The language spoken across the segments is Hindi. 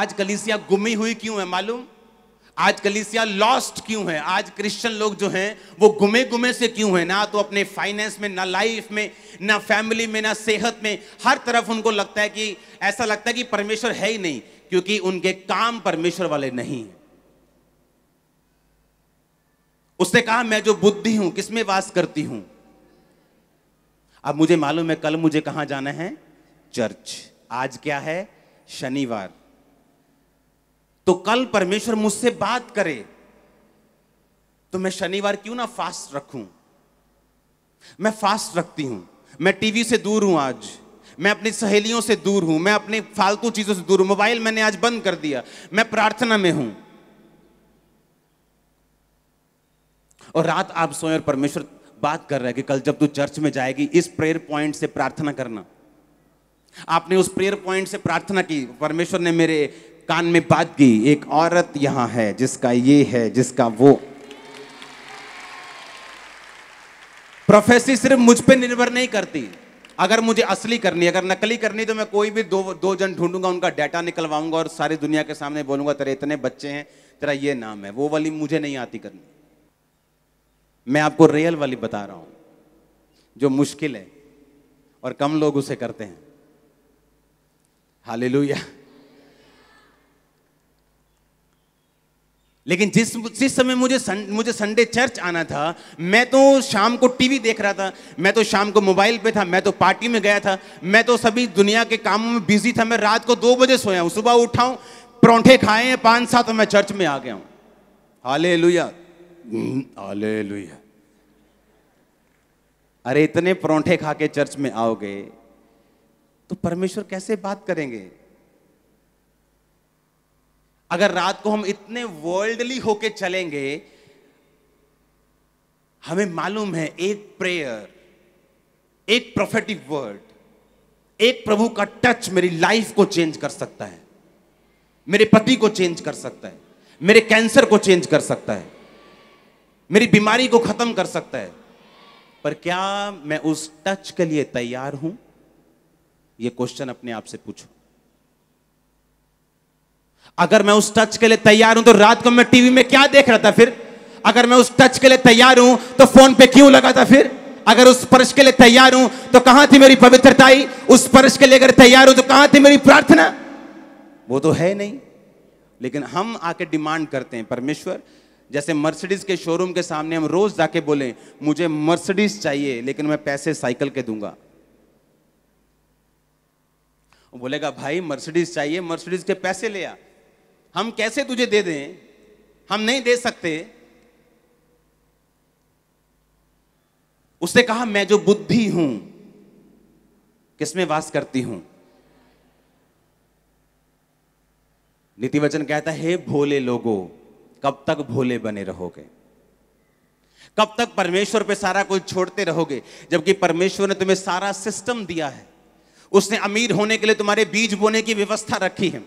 आज कलीसिया गुमी हुई क्यों है मालूम आज कलीसिया लॉस्ट क्यों है आज क्रिश्चियन लोग जो हैं वो गुमे गुमे से क्यों है ना तो अपने फाइनेंस में ना लाइफ में ना फैमिली में ना सेहत में हर तरफ उनको लगता है कि ऐसा लगता है कि परमेश्वर है ही नहीं क्योंकि उनके काम परमेश्वर वाले नहीं उसने कहा मैं जो बुद्धि हूं किसमें वास करती हूं अब मुझे मालूम है कल मुझे कहां जाना है चर्च आज क्या है शनिवार तो कल परमेश्वर मुझसे बात करे तो मैं शनिवार क्यों ना फास्ट रखूं मैं फास्ट रखती हूं मैं टीवी से दूर हूं आज मैं अपनी सहेलियों से दूर हूं मैं अपने फालतू चीजों से दूर हूं मोबाइल मैंने आज बंद कर दिया मैं प्रार्थना में हूं और रात आप सोए और परमेश्वर बात कर रहे हैं कि कल जब तू चर्च में जाएगी इस प्रेयर पॉइंट से प्रार्थना करना आपने उस प्रेयर पॉइंट से प्रार्थना की परमेश्वर ने मेरे कान में बात गई एक औरत यहाँ है जिसका ये है जिसका वो प्रोफेसी सिर्फ मुझ पर निर्भर नहीं करती अगर मुझे असली करनी अगर नकली करनी तो मैं कोई भी दो दो जन ढूंढूंगा उनका डाटा निकलवाऊंगा और सारी दुनिया के सामने बोलूंगा तेरे इतने बच्चे हैं तेरा ये नाम है वो वाली मुझे नहीं आती करनी मैं आपको रियल वाली बता रहा हूं जो मुश्किल है और कम लोग उसे करते हैं हालेलुया लेकिन जिस जिस समय मुझे सं, मुझे संडे चर्च आना था मैं तो शाम को टीवी देख रहा था मैं तो शाम को मोबाइल पे था मैं तो पार्टी में गया था मैं तो सभी दुनिया के कामों में बिजी था मैं रात को दो बजे सोया हूँ सुबह उठाऊँ परौंठे खाए हैं पाँच सात तो मैं चर्च में आ गया हूँ हाले लुया हाले लुया अरे इतने परौंठे खा के चर्च में आओगे तो परमेश्वर कैसे बात करेंगे अगर रात को हम इतने वर्ल्डली होके चलेंगे हमें मालूम है एक प्रेयर एक प्रोफेटिक वर्ड एक प्रभु का टच मेरी लाइफ को चेंज कर सकता है मेरे पति को चेंज कर सकता है मेरे कैंसर को चेंज कर सकता है मेरी बीमारी को खत्म कर सकता है पर क्या मैं उस टच के लिए तैयार हूं यह क्वेश्चन अपने आप से पूछूं अगर मैं उस टच के लिए तैयार हूं तो रात को मैं टीवी में क्या देख रहा था फिर अगर मैं उस टच के लिए तैयार हूं तो फोन पे क्यों लगा था फिर अगर उस स्पर्श के लिए तैयार हूं तो कहां थी मेरी पवित्रता उस स्पर्श के लिए अगर तैयार हूं तो कहां थी मेरी प्रार्थना वो तो है नहीं लेकिन हम आके डिमांड करते हैं परमेश्वर जैसे मर्सिडीज के शोरूम के सामने हम रोज जाके बोले मुझे मर्सिडीज चाहिए लेकिन मैं पैसे साइकिल के दूंगा बोलेगा भाई मर्सिडीज चाहिए मर्सिडीज के पैसे ले आ हम कैसे तुझे दे दें हम नहीं दे सकते उसने कहा मैं जो बुद्धि हूं किसमें वास करती हूं नीति वचन कहता है भोले लोगों कब तक भोले बने रहोगे कब तक परमेश्वर पे सारा कुछ छोड़ते रहोगे जबकि परमेश्वर ने तुम्हें सारा सिस्टम दिया है उसने अमीर होने के लिए तुम्हारे बीज बोने की व्यवस्था रखी है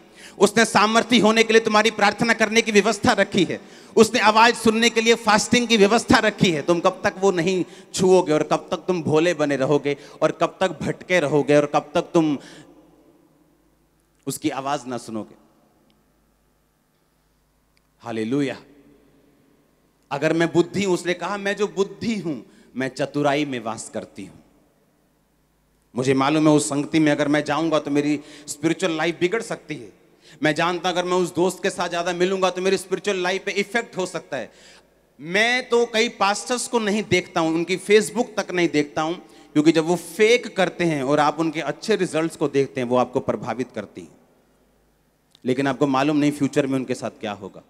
उसने सामर्थ्य होने के लिए तुम्हारी प्रार्थना करने की व्यवस्था रखी है उसने आवाज सुनने के लिए फास्टिंग की व्यवस्था रखी है तुम कब तक वो नहीं छुओगे और कब तक तुम भोले बने रहोगे और कब तक भटके रहोगे और कब तक तुम उसकी आवाज ना सुनोगे हाल अगर मैं बुद्धि हूं उसने कहा मैं जो बुद्धि हूं मैं चतुराई में वास करती हूं मुझे मालूम है उस संगति में अगर मैं जाऊंगा तो मेरी स्पिरिचुअल लाइफ बिगड़ सकती है मैं जानता अगर मैं उस दोस्त के साथ ज़्यादा मिलूंगा तो मेरी स्पिरिचुअल लाइफ पे इफेक्ट हो सकता है मैं तो कई पास्टर्स को नहीं देखता हूँ उनकी फेसबुक तक नहीं देखता हूँ क्योंकि जब वो फेक करते हैं और आप उनके अच्छे रिजल्ट्स को देखते हैं वो आपको प्रभावित करती हैं लेकिन आपको मालूम नहीं फ्यूचर में उनके साथ क्या होगा